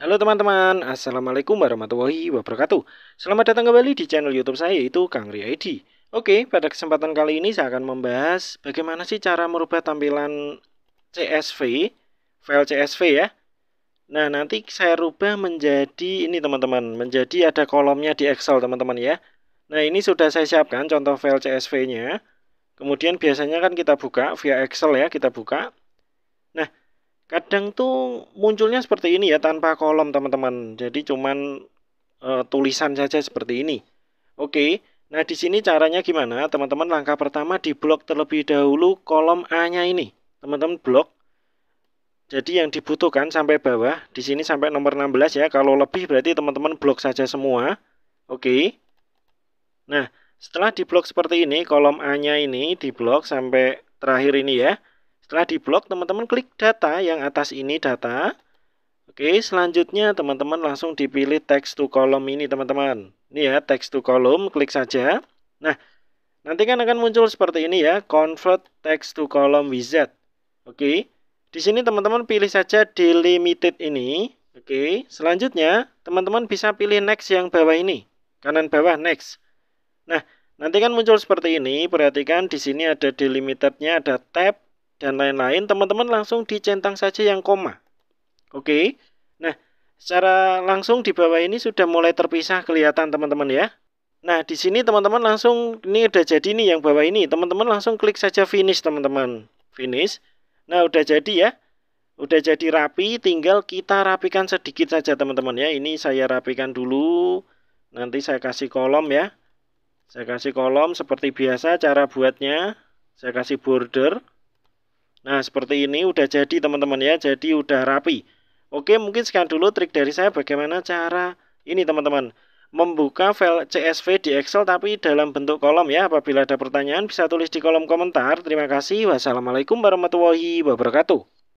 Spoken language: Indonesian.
Halo teman-teman, Assalamualaikum warahmatullahi wabarakatuh Selamat datang kembali di channel youtube saya yaitu Kang ID Oke, pada kesempatan kali ini saya akan membahas bagaimana sih cara merubah tampilan CSV File CSV ya Nah nanti saya rubah menjadi ini teman-teman Menjadi ada kolomnya di Excel teman-teman ya Nah ini sudah saya siapkan contoh file CSV-nya Kemudian biasanya kan kita buka via Excel ya, kita buka kadang tuh munculnya seperti ini ya tanpa kolom teman-teman jadi cuman e, tulisan saja seperti ini oke nah di sini caranya gimana teman-teman langkah pertama di blok terlebih dahulu kolom A nya ini teman-teman blok jadi yang dibutuhkan sampai bawah di sini sampai nomor 16 ya kalau lebih berarti teman-teman blok saja semua oke nah setelah di blok seperti ini kolom A nya ini di blok sampai terakhir ini ya setelah di blok, teman-teman klik data yang atas ini data. Oke, selanjutnya teman-teman langsung dipilih text to column ini teman-teman. Ini ya, text to column, klik saja. Nah, nanti kan akan muncul seperti ini ya, convert text to column wizard. Oke, di sini teman-teman pilih saja delimited ini. Oke, selanjutnya teman-teman bisa pilih next yang bawah ini. Kanan bawah next. Nah, nanti kan muncul seperti ini. Perhatikan di sini ada delimitednya, ada tab, dan lain-lain, teman-teman langsung dicentang saja yang koma. Oke. Nah, secara langsung di bawah ini sudah mulai terpisah kelihatan teman-teman ya. Nah, di sini teman-teman langsung ini udah jadi nih yang bawah ini. Teman-teman langsung klik saja finish teman-teman. Finish. Nah, udah jadi ya. Udah jadi rapi, tinggal kita rapikan sedikit saja teman-teman ya. Ini saya rapikan dulu. Nanti saya kasih kolom ya. Saya kasih kolom seperti biasa cara buatnya. Saya kasih border. Nah, seperti ini udah jadi teman-teman ya. Jadi udah rapi. Oke, mungkin sekian dulu trik dari saya bagaimana cara ini teman-teman. Membuka file CSV di Excel tapi dalam bentuk kolom ya. Apabila ada pertanyaan bisa tulis di kolom komentar. Terima kasih. Wassalamualaikum warahmatullahi wabarakatuh.